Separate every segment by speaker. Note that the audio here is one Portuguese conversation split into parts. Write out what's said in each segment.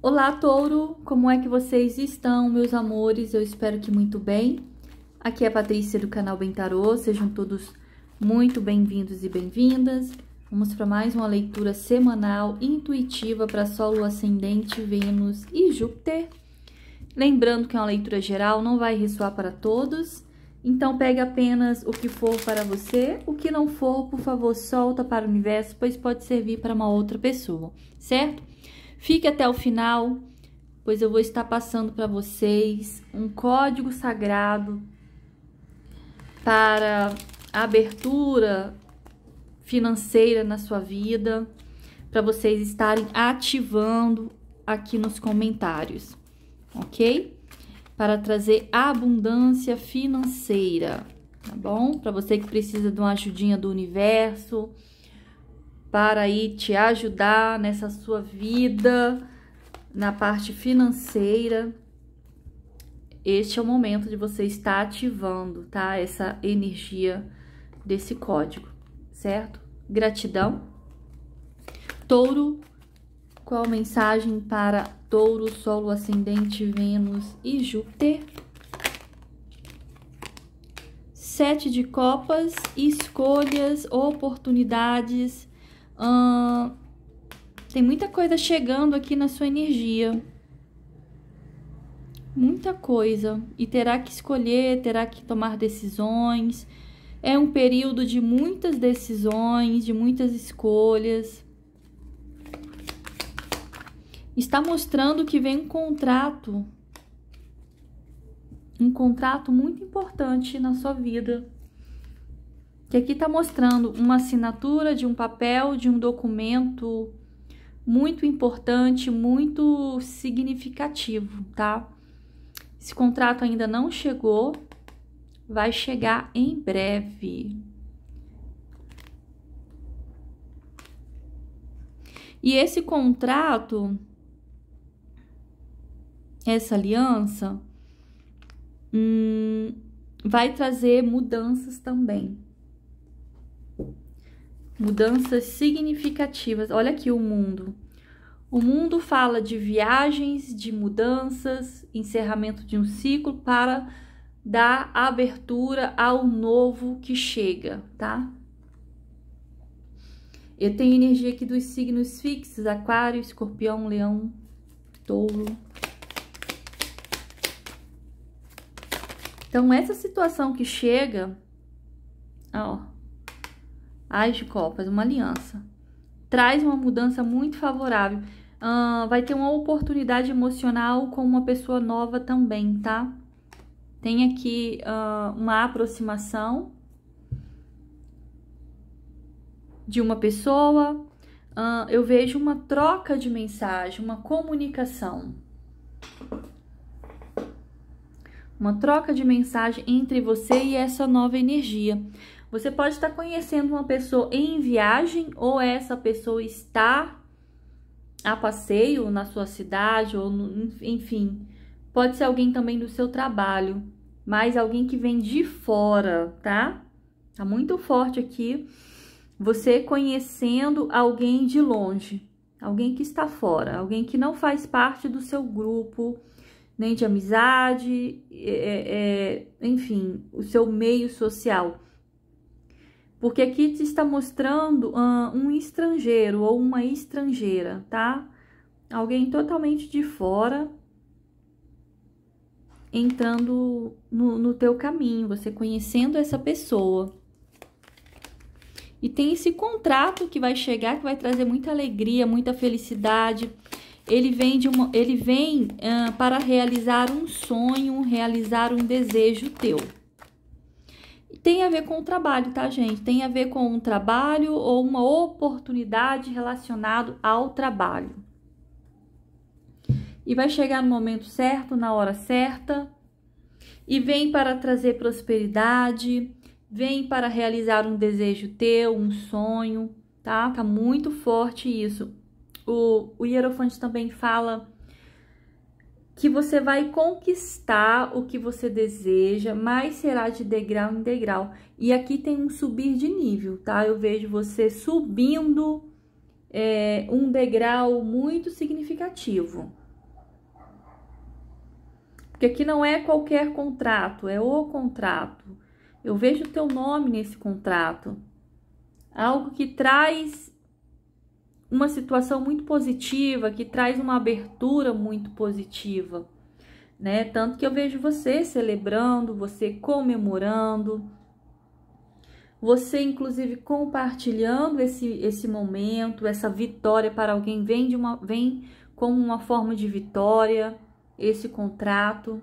Speaker 1: Olá, Touro! Como é que vocês estão, meus amores? Eu espero que muito bem. Aqui é a Patrícia do canal Bem Tarô. Sejam todos muito bem-vindos e bem-vindas. Vamos para mais uma leitura semanal intuitiva para Sol, Ascendente, Vênus e Júpiter. Lembrando que é uma leitura geral, não vai ressoar para todos. Então, pegue apenas o que for para você. O que não for, por favor, solta para o universo, pois pode servir para uma outra pessoa, certo? Fique até o final, pois eu vou estar passando para vocês um código sagrado para a abertura financeira na sua vida, para vocês estarem ativando aqui nos comentários, ok? Para trazer abundância financeira, tá bom? Para você que precisa de uma ajudinha do universo, para aí te ajudar nessa sua vida, na parte financeira. Este é o momento de você estar ativando, tá? Essa energia desse código, certo? Gratidão. Touro, qual mensagem para Touro, solo Ascendente, Vênus e Júpiter? Sete de copas, escolhas, oportunidades, tem muita coisa chegando aqui na sua energia. Muita coisa. E terá que escolher, terá que tomar decisões. É um período de muitas decisões, de muitas escolhas. Está mostrando que vem um contrato. Um contrato muito importante na sua vida que aqui está mostrando uma assinatura de um papel, de um documento muito importante, muito significativo, tá? Esse contrato ainda não chegou, vai chegar em breve. E esse contrato, essa aliança, hum, vai trazer mudanças também Mudanças significativas. Olha aqui o mundo. O mundo fala de viagens, de mudanças, encerramento de um ciclo para dar abertura ao novo que chega, tá? Eu tenho energia aqui dos signos fixos: Aquário, Escorpião, Leão, Touro. Então, essa situação que chega, ó, as de copas, uma aliança. Traz uma mudança muito favorável. Ah, vai ter uma oportunidade emocional com uma pessoa nova também, tá? Tem aqui ah, uma aproximação de uma pessoa. Ah, eu vejo uma troca de mensagem, uma comunicação uma troca de mensagem entre você e essa nova energia. Você pode estar conhecendo uma pessoa em viagem ou essa pessoa está a passeio na sua cidade ou no, enfim, pode ser alguém também do seu trabalho, mas alguém que vem de fora, tá? Tá muito forte aqui. Você conhecendo alguém de longe, alguém que está fora, alguém que não faz parte do seu grupo, nem de amizade, é, é, é enfim, o seu meio social. Porque aqui te está mostrando uh, um estrangeiro ou uma estrangeira, tá? Alguém totalmente de fora entrando no, no teu caminho, você conhecendo essa pessoa. E tem esse contrato que vai chegar, que vai trazer muita alegria, muita felicidade. Ele vem, de uma, ele vem uh, para realizar um sonho, realizar um desejo teu tem a ver com o trabalho, tá, gente? Tem a ver com um trabalho ou uma oportunidade relacionado ao trabalho. E vai chegar no momento certo, na hora certa, e vem para trazer prosperidade, vem para realizar um desejo teu, um sonho, tá? Tá muito forte isso. O, o Hierofante também fala que você vai conquistar o que você deseja, mas será de degrau em degrau. E aqui tem um subir de nível, tá? Eu vejo você subindo é, um degrau muito significativo. Porque aqui não é qualquer contrato, é o contrato. Eu vejo o teu nome nesse contrato. Algo que traz uma situação muito positiva, que traz uma abertura muito positiva, né? Tanto que eu vejo você celebrando, você comemorando, você inclusive compartilhando esse, esse momento, essa vitória para alguém vem de uma vem como uma forma de vitória, esse contrato.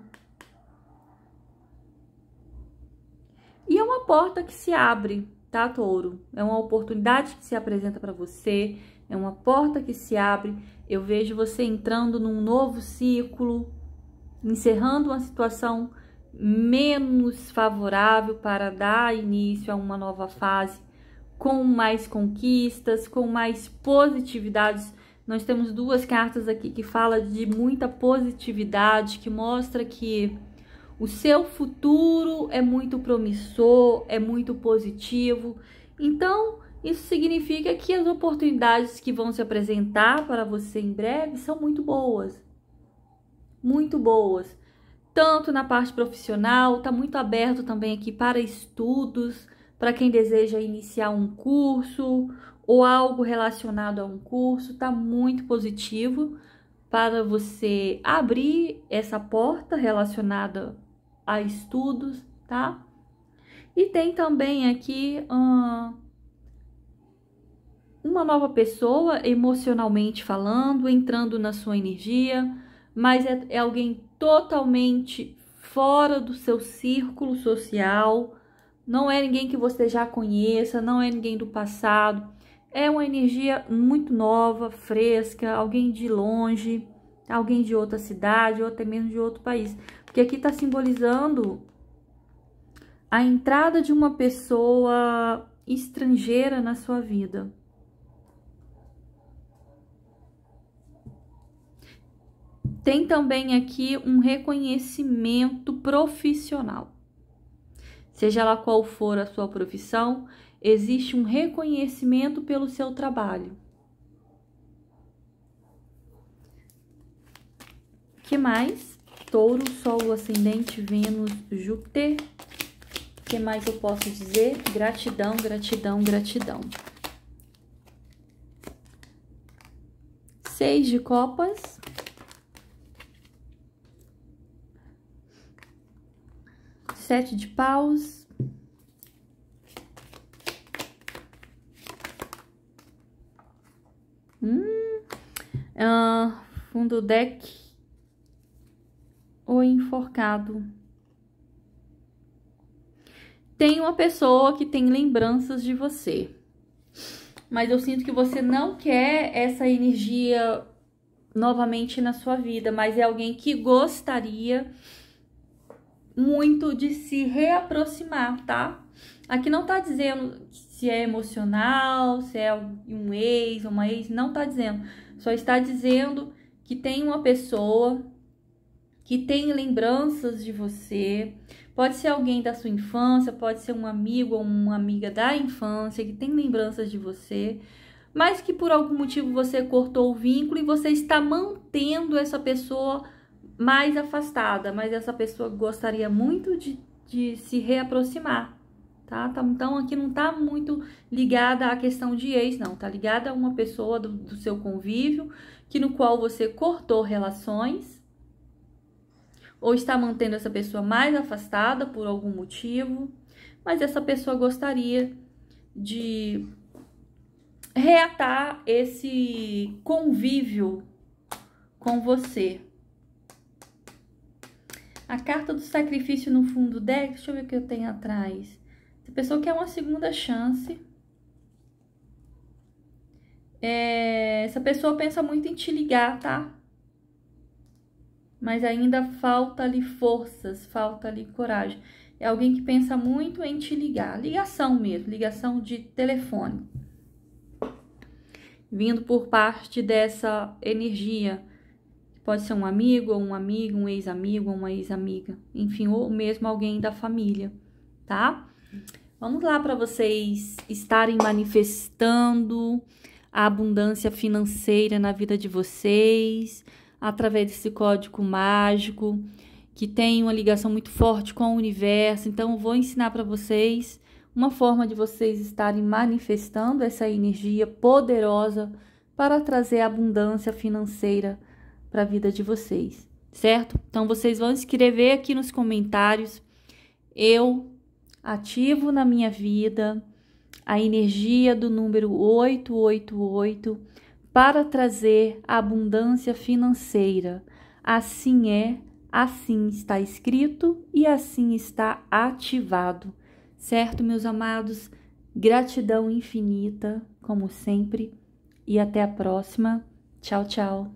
Speaker 1: E é uma porta que se abre, tá, Touro? É uma oportunidade que se apresenta para você é uma porta que se abre. Eu vejo você entrando num novo ciclo, encerrando uma situação menos favorável para dar início a uma nova fase com mais conquistas, com mais positividades. Nós temos duas cartas aqui que fala de muita positividade, que mostra que o seu futuro é muito promissor, é muito positivo. Então, isso significa que as oportunidades que vão se apresentar para você em breve são muito boas. Muito boas. Tanto na parte profissional, está muito aberto também aqui para estudos, para quem deseja iniciar um curso ou algo relacionado a um curso, está muito positivo para você abrir essa porta relacionada a estudos, tá? E tem também aqui. Hum, uma nova pessoa emocionalmente falando, entrando na sua energia, mas é, é alguém totalmente fora do seu círculo social, não é ninguém que você já conheça, não é ninguém do passado, é uma energia muito nova, fresca, alguém de longe, alguém de outra cidade ou até mesmo de outro país. Porque aqui está simbolizando a entrada de uma pessoa estrangeira na sua vida. Tem também aqui um reconhecimento profissional. Seja lá qual for a sua profissão, existe um reconhecimento pelo seu trabalho. Que mais? Touro, Sol, Ascendente, Vênus, Júpiter. Que mais eu posso dizer? Gratidão, gratidão, gratidão. Seis de copas. sete de paus. Hum, ah, fundo deck. O enforcado. Tem uma pessoa que tem lembranças de você. Mas eu sinto que você não quer essa energia novamente na sua vida, mas é alguém que gostaria muito de se reaproximar, tá? Aqui não tá dizendo se é emocional, se é um ex uma ex, não tá dizendo. Só está dizendo que tem uma pessoa que tem lembranças de você. Pode ser alguém da sua infância, pode ser um amigo ou uma amiga da infância que tem lembranças de você, mas que por algum motivo você cortou o vínculo e você está mantendo essa pessoa mais afastada, mas essa pessoa gostaria muito de, de se reaproximar, tá? tá? Então aqui não tá muito ligada à questão de ex, não, tá ligada a uma pessoa do, do seu convívio que no qual você cortou relações ou está mantendo essa pessoa mais afastada por algum motivo, mas essa pessoa gostaria de reatar esse convívio com você, a carta do sacrifício no fundo do deck, deixa eu ver o que eu tenho atrás. Essa pessoa quer uma segunda chance. É, essa pessoa pensa muito em te ligar, tá? Mas ainda falta ali forças, falta ali coragem. É alguém que pensa muito em te ligar. Ligação mesmo, ligação de telefone. Vindo por parte dessa energia Pode ser um amigo, ou um amigo, um ex-amigo, ou uma ex-amiga, enfim, ou mesmo alguém da família, tá? Vamos lá para vocês estarem manifestando a abundância financeira na vida de vocês através desse código mágico que tem uma ligação muito forte com o universo. Então, eu vou ensinar para vocês uma forma de vocês estarem manifestando essa energia poderosa para trazer abundância financeira para a vida de vocês, certo? Então vocês vão escrever aqui nos comentários: eu ativo na minha vida a energia do número 888 para trazer abundância financeira. Assim é, assim está escrito e assim está ativado. Certo, meus amados? Gratidão infinita, como sempre, e até a próxima. Tchau, tchau.